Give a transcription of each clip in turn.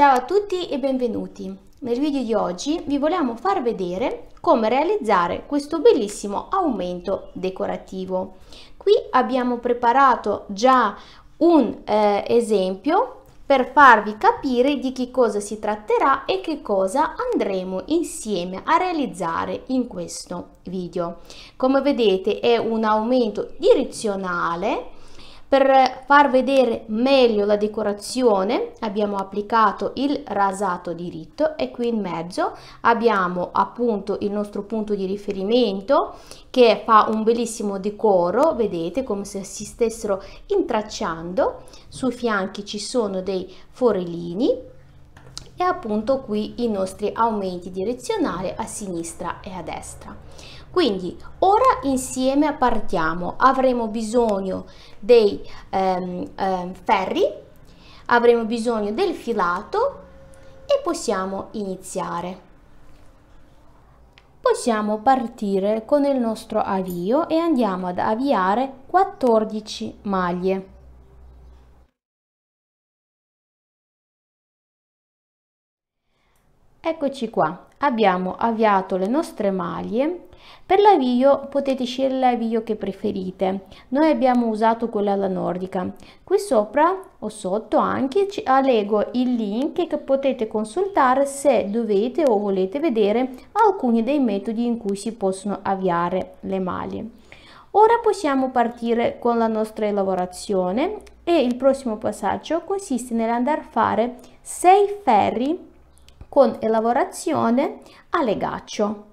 Ciao a tutti e benvenuti! Nel video di oggi vi vogliamo far vedere come realizzare questo bellissimo aumento decorativo. Qui abbiamo preparato già un eh, esempio per farvi capire di che cosa si tratterà e che cosa andremo insieme a realizzare in questo video. Come vedete è un aumento direzionale per far vedere meglio la decorazione abbiamo applicato il rasato diritto e qui in mezzo abbiamo appunto il nostro punto di riferimento che fa un bellissimo decoro, vedete come se si stessero intracciando, sui fianchi ci sono dei forellini e appunto qui i nostri aumenti direzionali a sinistra e a destra. Quindi ora insieme partiamo, avremo bisogno dei ehm, ehm, ferri, avremo bisogno del filato e possiamo iniziare. Possiamo partire con il nostro avvio e andiamo ad avviare 14 maglie. Eccoci qua, abbiamo avviato le nostre maglie per l'avvio potete scegliere l'avvio che preferite, noi abbiamo usato quella alla nordica. Qui sopra o sotto anche allego ah, il link che potete consultare se dovete o volete vedere alcuni dei metodi in cui si possono avviare le maglie. Ora possiamo partire con la nostra lavorazione e il prossimo passaggio consiste nell'andare a fare 6 ferri con lavorazione a legaccio.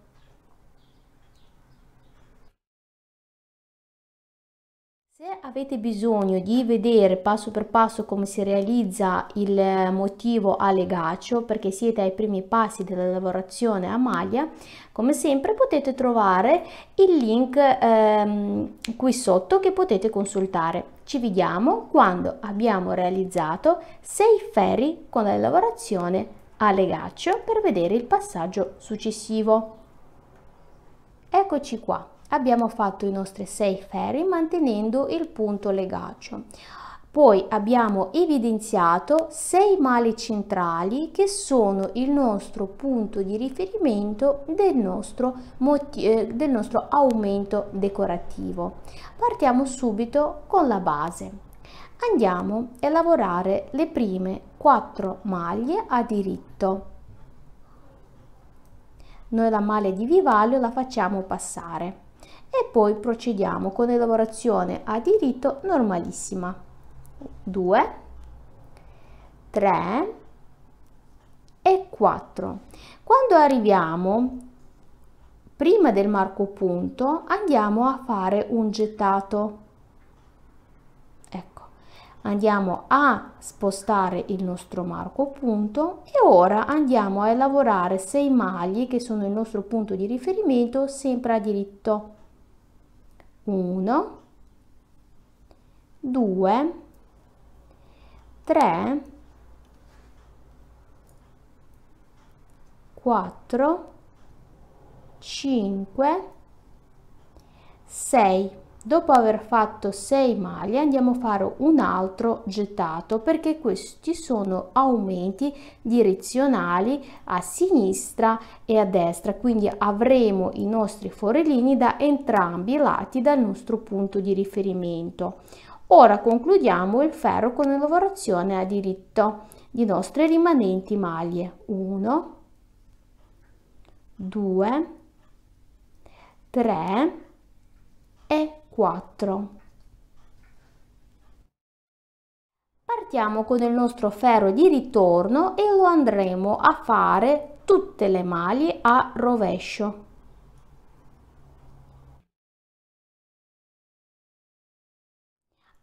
avete bisogno di vedere passo per passo come si realizza il motivo a legaccio perché siete ai primi passi della lavorazione a maglia, come sempre potete trovare il link ehm, qui sotto che potete consultare. Ci vediamo quando abbiamo realizzato 6 ferri con la lavorazione a legaccio per vedere il passaggio successivo. Eccoci qua abbiamo fatto i nostri 6 ferri mantenendo il punto legaccio. Poi abbiamo evidenziato 6 mali centrali che sono il nostro punto di riferimento del nostro, eh, del nostro aumento decorativo. Partiamo subito con la base. Andiamo a lavorare le prime 4 maglie a diritto. Noi la maglia di vivaglio la facciamo passare e poi procediamo con elaborazione a diritto normalissima. 2, 3 e 4. Quando arriviamo prima del marco punto andiamo a fare un gettato. Ecco, andiamo a spostare il nostro marco punto e ora andiamo a lavorare 6 maglie che sono il nostro punto di riferimento sempre a diritto 1, 2, 3, 4, 5, 6. Dopo aver fatto 6 maglie andiamo a fare un altro gettato perché questi sono aumenti direzionali a sinistra e a destra, quindi avremo i nostri forellini da entrambi i lati dal nostro punto di riferimento. Ora concludiamo il ferro con la lavorazione a diritto di nostre rimanenti maglie. 1, 2, 3 e 4. Partiamo con il nostro ferro di ritorno e lo andremo a fare tutte le maglie a rovescio.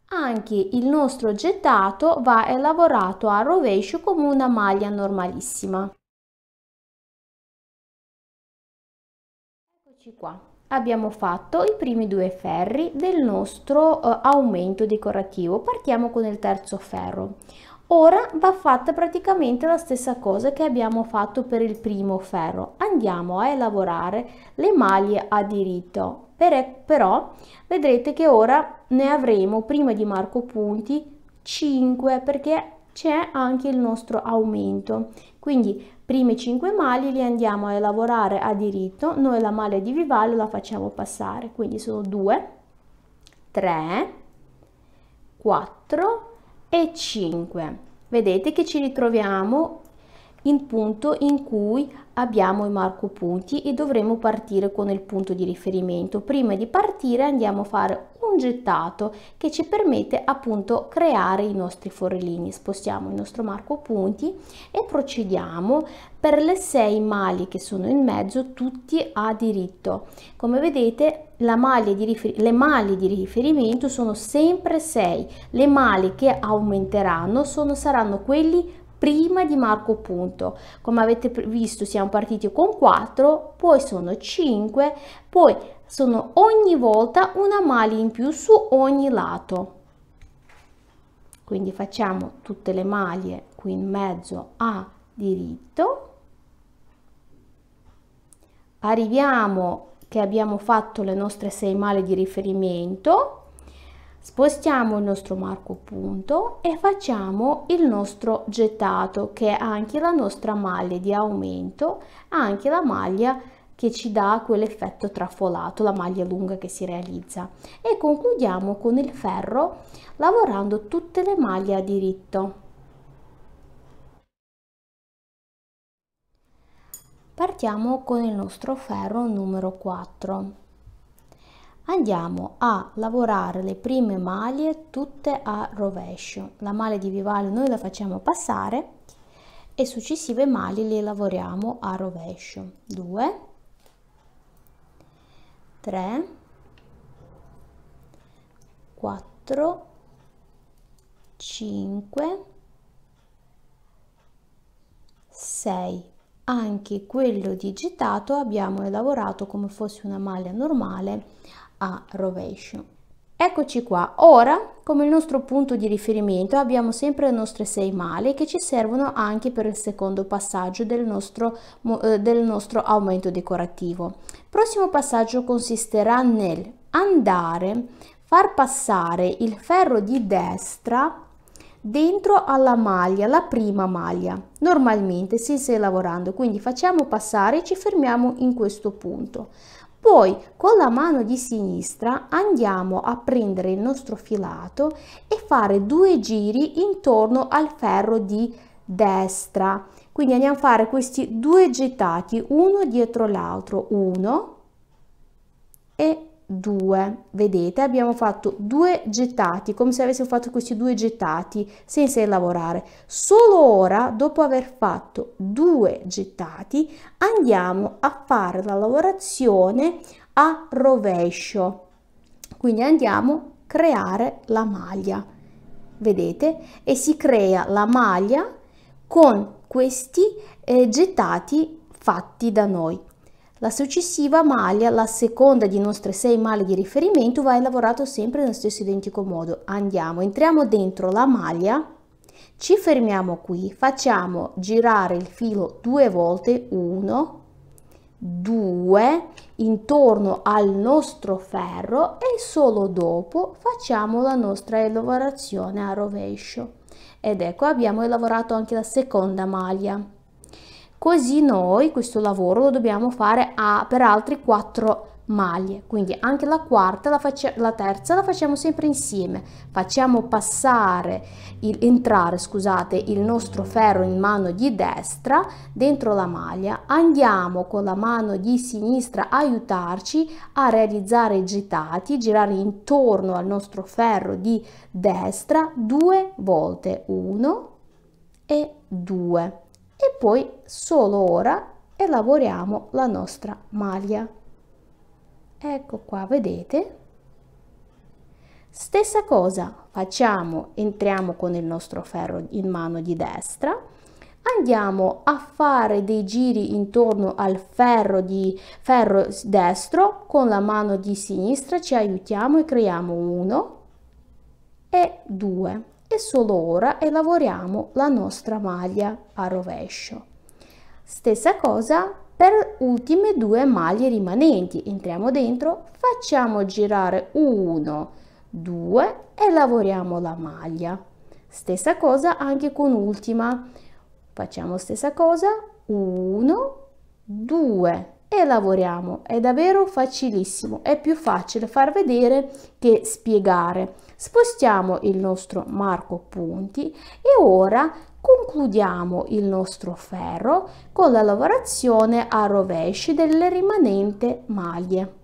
Anche il nostro gettato va lavorato a rovescio come una maglia normalissima. Eccoci qua, abbiamo fatto i primi due ferri del nostro eh, aumento decorativo. Partiamo con il terzo ferro. Ora va fatta praticamente la stessa cosa che abbiamo fatto per il primo ferro. Andiamo a lavorare le maglie a diritto, per, però vedrete che ora ne avremo prima di marco punti 5 perché c'è anche il nostro aumento. Quindi primi 5 mali li andiamo a lavorare a diritto, noi la maglia di vivaio la facciamo passare, quindi sono 2, 3, 4 e 5. Vedete che ci ritroviamo in punto in cui abbiamo i marco punti e dovremo partire con il punto di riferimento. Prima di partire andiamo a fare un gettato che ci permette appunto creare i nostri forellini. Spostiamo il nostro marco punti e procediamo per le sei maglie che sono in mezzo tutti a diritto. Come vedete la maglia le maglie di riferimento sono sempre 6, le maglie che aumenteranno sono, saranno quelli prima di Marco Punto. Come avete visto siamo partiti con 4, poi sono 5, poi sono ogni volta una maglia in più su ogni lato. Quindi facciamo tutte le maglie qui in mezzo a diritto. Arriviamo che abbiamo fatto le nostre 6 maglie di riferimento spostiamo il nostro marco punto e facciamo il nostro gettato che è anche la nostra maglia di aumento anche la maglia che ci dà quell'effetto trafolato la maglia lunga che si realizza e concludiamo con il ferro lavorando tutte le maglie a diritto partiamo con il nostro ferro numero 4 andiamo a lavorare le prime maglie tutte a rovescio la maglia di vivale noi la facciamo passare e successive maglie le lavoriamo a rovescio 2 3 4 5 6 anche quello digitato abbiamo lavorato come fosse una maglia normale a rovescio. Eccoci qua, ora come il nostro punto di riferimento abbiamo sempre le nostre sei male che ci servono anche per il secondo passaggio del nostro, eh, del nostro aumento decorativo. prossimo passaggio consisterà nel andare, far passare il ferro di destra dentro alla maglia, la prima maglia, normalmente si stai lavorando, quindi facciamo passare e ci fermiamo in questo punto. Poi con la mano di sinistra andiamo a prendere il nostro filato e fare due giri intorno al ferro di destra. Quindi andiamo a fare questi due gettati uno dietro l'altro, uno e 2 vedete abbiamo fatto due gettati come se avessimo fatto questi due gettati senza lavorare solo ora dopo aver fatto due gettati andiamo a fare la lavorazione a rovescio quindi andiamo a creare la maglia vedete e si crea la maglia con questi eh, gettati fatti da noi la successiva maglia, la seconda di nostre sei maglie di riferimento, va lavorato sempre nello stesso identico modo. Andiamo, entriamo dentro la maglia, ci fermiamo qui, facciamo girare il filo due volte, uno, due, intorno al nostro ferro e solo dopo facciamo la nostra lavorazione a rovescio. Ed ecco abbiamo lavorato anche la seconda maglia così noi questo lavoro lo dobbiamo fare a, per altri 4 maglie quindi anche la quarta la, faccia la terza la facciamo sempre insieme facciamo passare il, entrare scusate il nostro ferro in mano di destra dentro la maglia andiamo con la mano di sinistra aiutarci a realizzare i gittati girare intorno al nostro ferro di destra due volte 1 e 2 e poi solo ora elaboriamo la nostra maglia. Ecco qua, vedete? Stessa cosa, facciamo, entriamo con il nostro ferro in mano di destra, andiamo a fare dei giri intorno al ferro, di, ferro destro, con la mano di sinistra ci aiutiamo e creiamo 1 e 2 e solo ora e lavoriamo la nostra maglia a rovescio. Stessa cosa per ultime due maglie rimanenti. Entriamo dentro, facciamo girare 1, 2 e lavoriamo la maglia. Stessa cosa anche con ultima. Facciamo stessa cosa, 1, 2, e lavoriamo. È davvero facilissimo, è più facile far vedere che spiegare. Spostiamo il nostro marco punti e ora concludiamo il nostro ferro con la lavorazione a rovesci delle rimanenti maglie.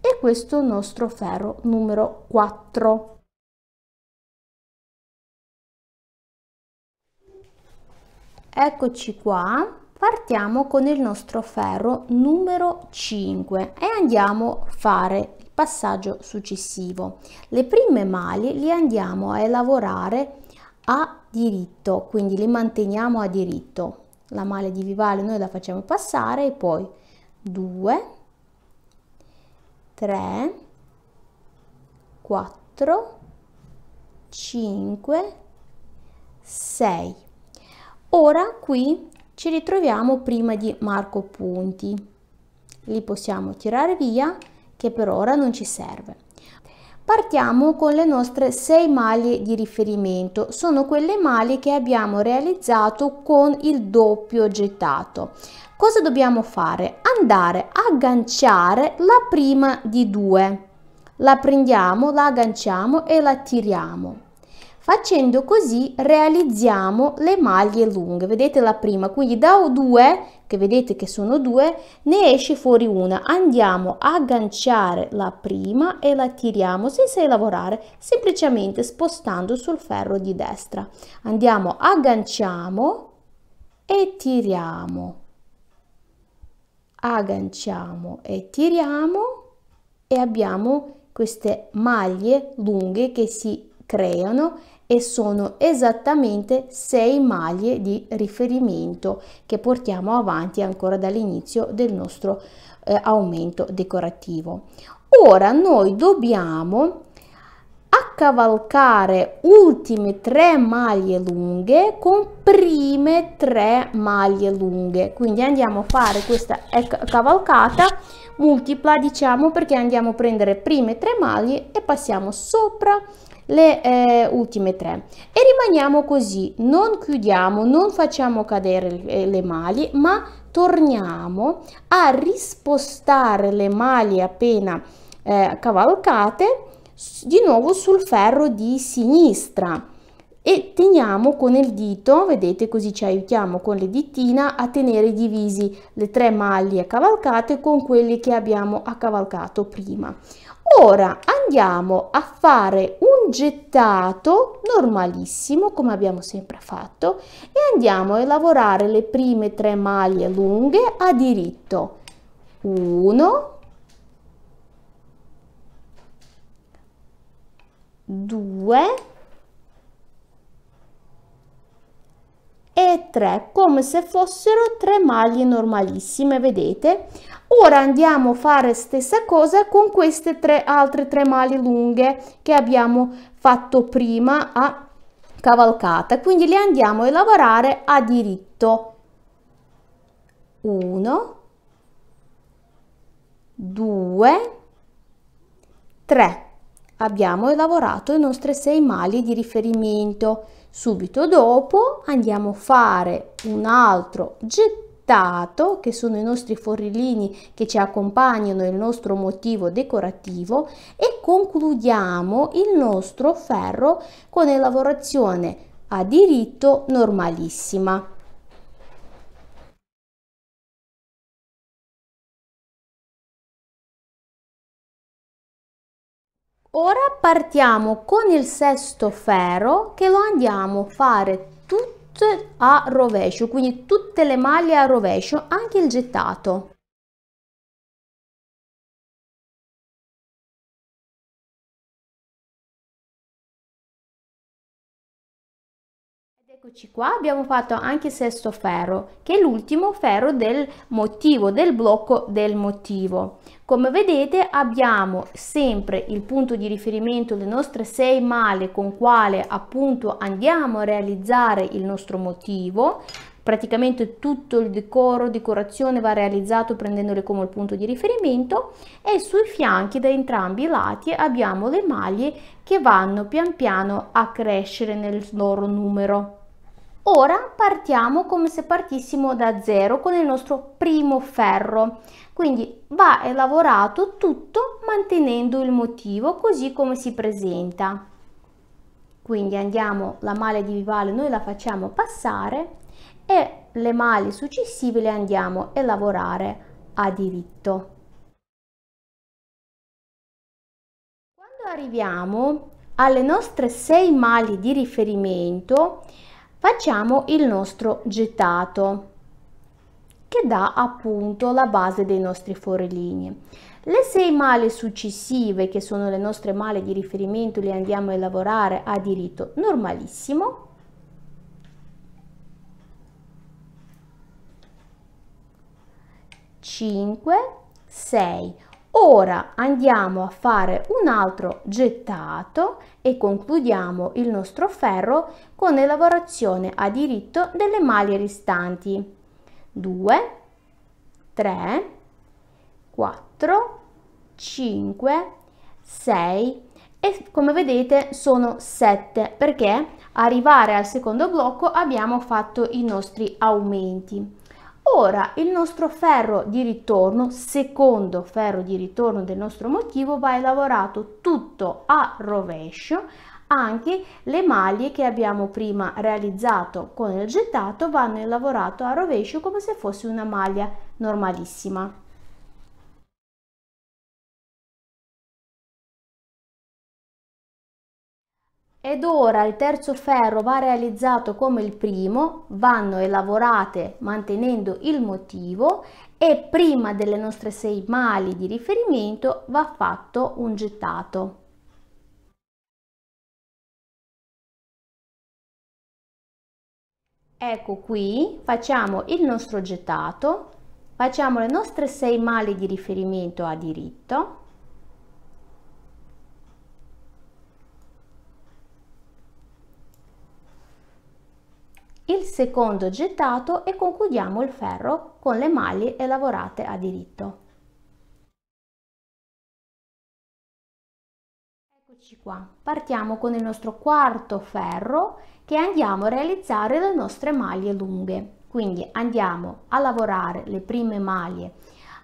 E questo è il nostro ferro numero 4. Eccoci qua, Partiamo con il nostro ferro numero 5 e andiamo a fare il passaggio successivo. Le prime maglie le andiamo a lavorare a diritto, quindi le manteniamo a diritto. La maglia di vivale noi la facciamo passare e poi 2, 3, 4, 5, 6. Ora qui ci ritroviamo prima di marco punti li possiamo tirare via che per ora non ci serve partiamo con le nostre 6 maglie di riferimento sono quelle maglie che abbiamo realizzato con il doppio gettato cosa dobbiamo fare andare a agganciare la prima di due la prendiamo la agganciamo e la tiriamo Facendo così realizziamo le maglie lunghe, vedete la prima, quindi da 2, che vedete che sono due, ne esce fuori una. Andiamo a agganciare la prima e la tiriamo senza lavorare, semplicemente spostando sul ferro di destra. Andiamo, agganciamo e tiriamo, agganciamo e tiriamo e abbiamo queste maglie lunghe che si creano e sono esattamente 6 maglie di riferimento che portiamo avanti ancora dall'inizio del nostro eh, aumento decorativo. Ora noi dobbiamo accavalcare ultime 3 maglie lunghe con prime 3 maglie lunghe quindi andiamo a fare questa cavalcata multipla diciamo perché andiamo a prendere prime 3 maglie e passiamo sopra le eh, ultime tre e rimaniamo così non chiudiamo non facciamo cadere eh, le maglie ma torniamo a rispostare le maglie appena eh, cavalcate di nuovo sul ferro di sinistra e teniamo con il dito, vedete così ci aiutiamo con le dittina a tenere divisi le tre maglie cavalcate con quelle che abbiamo accavalcato prima. Ora andiamo a fare un gettato normalissimo come abbiamo sempre fatto e andiamo a lavorare le prime tre maglie lunghe a diritto 1 2 e 3 come se fossero tre maglie normalissime vedete Ora andiamo a fare stessa cosa con queste tre altre tre mani lunghe che abbiamo fatto prima a cavalcata. Quindi le andiamo a lavorare a diritto. 1, 2, 3. Abbiamo lavorato i nostri 6 maglie di riferimento. Subito dopo andiamo a fare un altro gettino Tato, che sono i nostri forellini che ci accompagnano il nostro motivo decorativo e concludiamo il nostro ferro con la lavorazione a diritto normalissima. Ora partiamo con il sesto ferro che lo andiamo a fare a rovescio, quindi tutte le maglie a rovescio, anche il gettato. Eccoci qua, abbiamo fatto anche sesto ferro, che è l'ultimo ferro del motivo, del blocco del motivo. Come vedete abbiamo sempre il punto di riferimento, le nostre sei male con quale appunto andiamo a realizzare il nostro motivo, praticamente tutto il decoro, decorazione va realizzato prendendole come il punto di riferimento e sui fianchi da entrambi i lati abbiamo le maglie che vanno pian piano a crescere nel loro numero. Ora partiamo come se partissimo da zero con il nostro primo ferro, quindi va lavorato tutto mantenendo il motivo così come si presenta. Quindi andiamo, la male di vivale noi la facciamo passare e le mali successive le andiamo a lavorare a diritto. Quando arriviamo alle nostre sei mali di riferimento, facciamo il nostro gettato che dà appunto la base dei nostri fuorilinee. Le sei male successive, che sono le nostre male di riferimento, le andiamo a lavorare a diritto normalissimo. Cinque, sei. Ora andiamo a fare un altro gettato e concludiamo il nostro ferro con lavorazione a diritto delle maglie restanti. 2, 3, 4, 5, 6 e come vedete sono 7 perché arrivare al secondo blocco abbiamo fatto i nostri aumenti. Ora il nostro ferro di ritorno, secondo ferro di ritorno del nostro motivo, va lavorato tutto a rovescio, anche le maglie che abbiamo prima realizzato con il gettato vanno lavorato a rovescio come se fosse una maglia normalissima. Ed ora il terzo ferro va realizzato come il primo, vanno elaborate mantenendo il motivo e prima delle nostre sei mali di riferimento va fatto un gettato. Ecco qui, facciamo il nostro gettato, facciamo le nostre sei mali di riferimento a diritto il secondo gettato e concludiamo il ferro con le maglie e lavorate a diritto. Eccoci qua, partiamo con il nostro quarto ferro che andiamo a realizzare le nostre maglie lunghe. Quindi andiamo a lavorare le prime maglie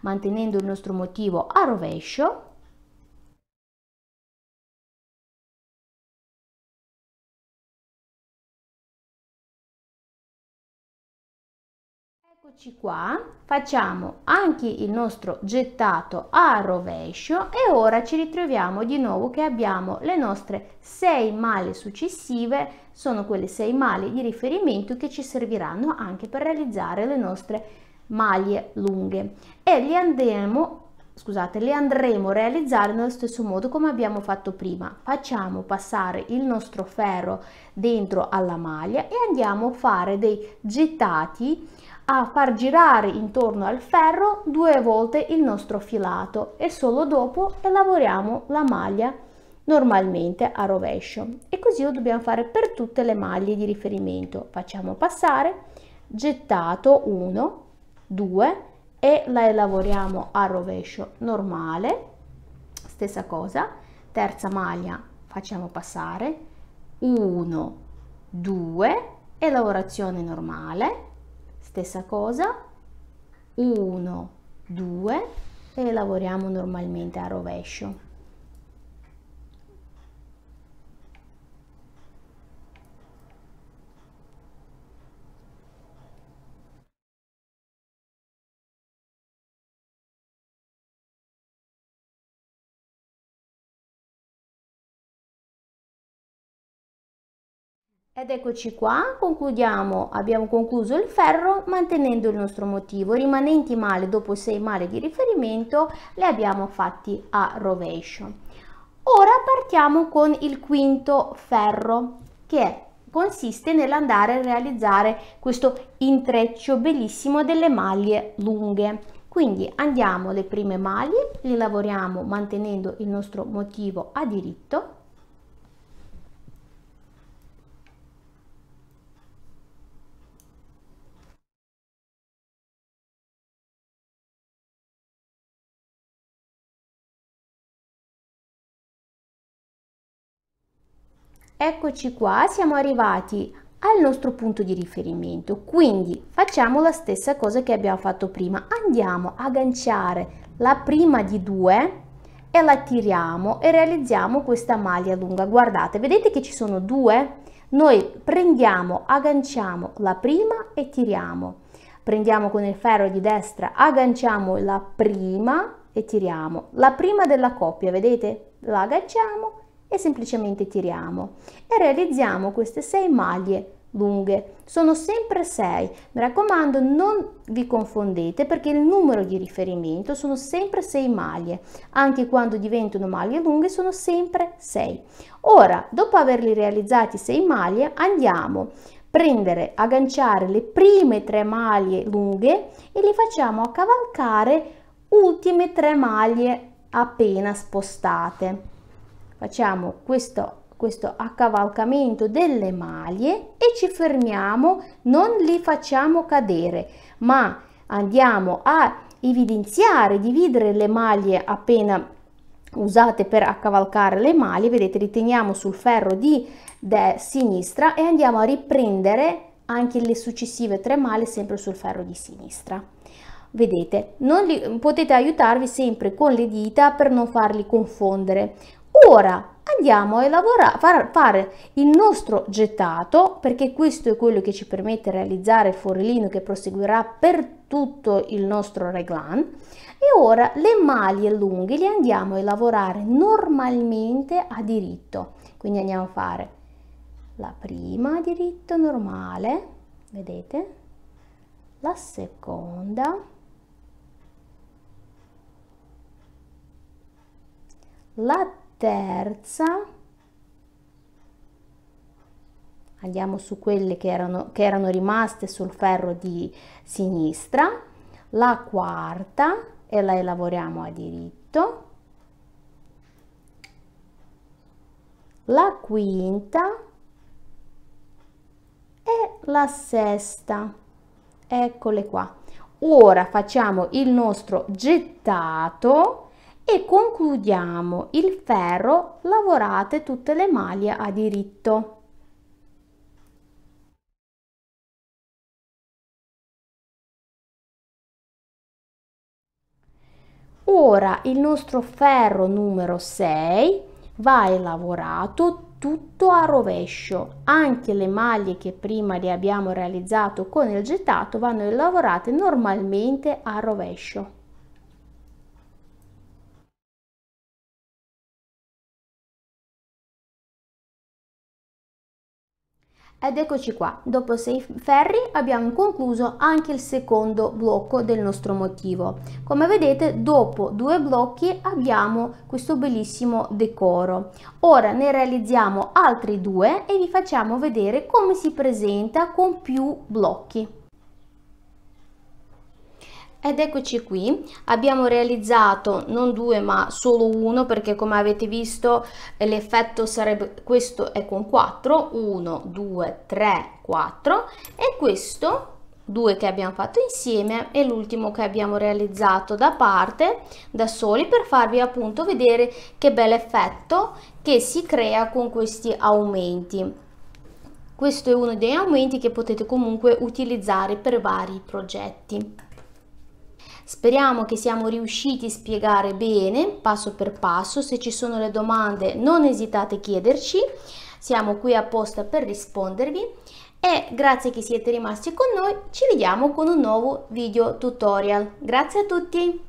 mantenendo il nostro motivo a rovescio Eccoci qua, facciamo anche il nostro gettato a rovescio e ora ci ritroviamo di nuovo che abbiamo le nostre 6 maglie successive, sono quelle 6 maglie di riferimento che ci serviranno anche per realizzare le nostre maglie lunghe e le andremo, scusate, le andremo a realizzare nello stesso modo come abbiamo fatto prima. Facciamo passare il nostro ferro dentro alla maglia e andiamo a fare dei gettati a far girare intorno al ferro due volte il nostro filato e solo dopo lavoriamo la maglia normalmente a rovescio e così lo dobbiamo fare per tutte le maglie di riferimento facciamo passare gettato 1 2 e la elaboriamo a rovescio normale stessa cosa terza maglia facciamo passare 1 2 e lavorazione normale stessa cosa 1 2 e lavoriamo normalmente a rovescio Ed eccoci qua, concludiamo, abbiamo concluso il ferro mantenendo il nostro motivo, rimanenti male dopo 6 male di riferimento le abbiamo fatti a rovescio. Ora partiamo con il quinto ferro che consiste nell'andare a realizzare questo intreccio bellissimo delle maglie lunghe. Quindi andiamo le prime maglie, le lavoriamo mantenendo il nostro motivo a diritto Eccoci qua, siamo arrivati al nostro punto di riferimento, quindi facciamo la stessa cosa che abbiamo fatto prima, andiamo a agganciare la prima di due e la tiriamo e realizziamo questa maglia lunga, guardate, vedete che ci sono due? Noi prendiamo, agganciamo la prima e tiriamo, prendiamo con il ferro di destra, agganciamo la prima e tiriamo, la prima della coppia, vedete? La agganciamo e semplicemente tiriamo e realizziamo queste 6 maglie lunghe sono sempre 6 mi raccomando non vi confondete perché il numero di riferimento sono sempre 6 maglie anche quando diventano maglie lunghe sono sempre 6 ora dopo averli realizzati 6 maglie andiamo prendere agganciare le prime 3 maglie lunghe e li facciamo a cavalcare ultime 3 maglie appena spostate facciamo questo questo accavalcamento delle maglie e ci fermiamo, non li facciamo cadere, ma andiamo a evidenziare, dividere le maglie appena usate per accavalcare le maglie, vedete riteniamo sul ferro di sinistra e andiamo a riprendere anche le successive tre maglie sempre sul ferro di sinistra vedete li, potete aiutarvi sempre con le dita per non farli confondere Ora andiamo a lavorare, far, fare il nostro gettato, perché questo è quello che ci permette di realizzare il forellino che proseguirà per tutto il nostro reglan. E ora le maglie lunghe le andiamo a lavorare normalmente a diritto. Quindi andiamo a fare la prima a diritto normale, vedete? La seconda, la terza, andiamo su quelle che erano, che erano rimaste sul ferro di sinistra, la quarta e la lavoriamo a diritto, la quinta e la sesta. Eccole qua. Ora facciamo il nostro gettato e concludiamo il ferro lavorate tutte le maglie a diritto. Ora il nostro ferro numero 6 va lavorato tutto a rovescio, anche le maglie che prima le abbiamo realizzato con il gettato vanno lavorate normalmente a rovescio. Ed eccoci qua, dopo 6 ferri abbiamo concluso anche il secondo blocco del nostro motivo. Come vedete dopo due blocchi abbiamo questo bellissimo decoro. Ora ne realizziamo altri due e vi facciamo vedere come si presenta con più blocchi. Ed eccoci qui, abbiamo realizzato non due ma solo uno perché come avete visto l'effetto sarebbe, questo è con 4, 1, 2, 3, 4 e questo due che abbiamo fatto insieme e l'ultimo che abbiamo realizzato da parte da soli per farvi appunto vedere che bel effetto che si crea con questi aumenti questo è uno dei aumenti che potete comunque utilizzare per vari progetti Speriamo che siamo riusciti a spiegare bene, passo per passo. Se ci sono le domande non esitate a chiederci, siamo qui apposta per rispondervi e grazie che siete rimasti con noi, ci vediamo con un nuovo video tutorial. Grazie a tutti!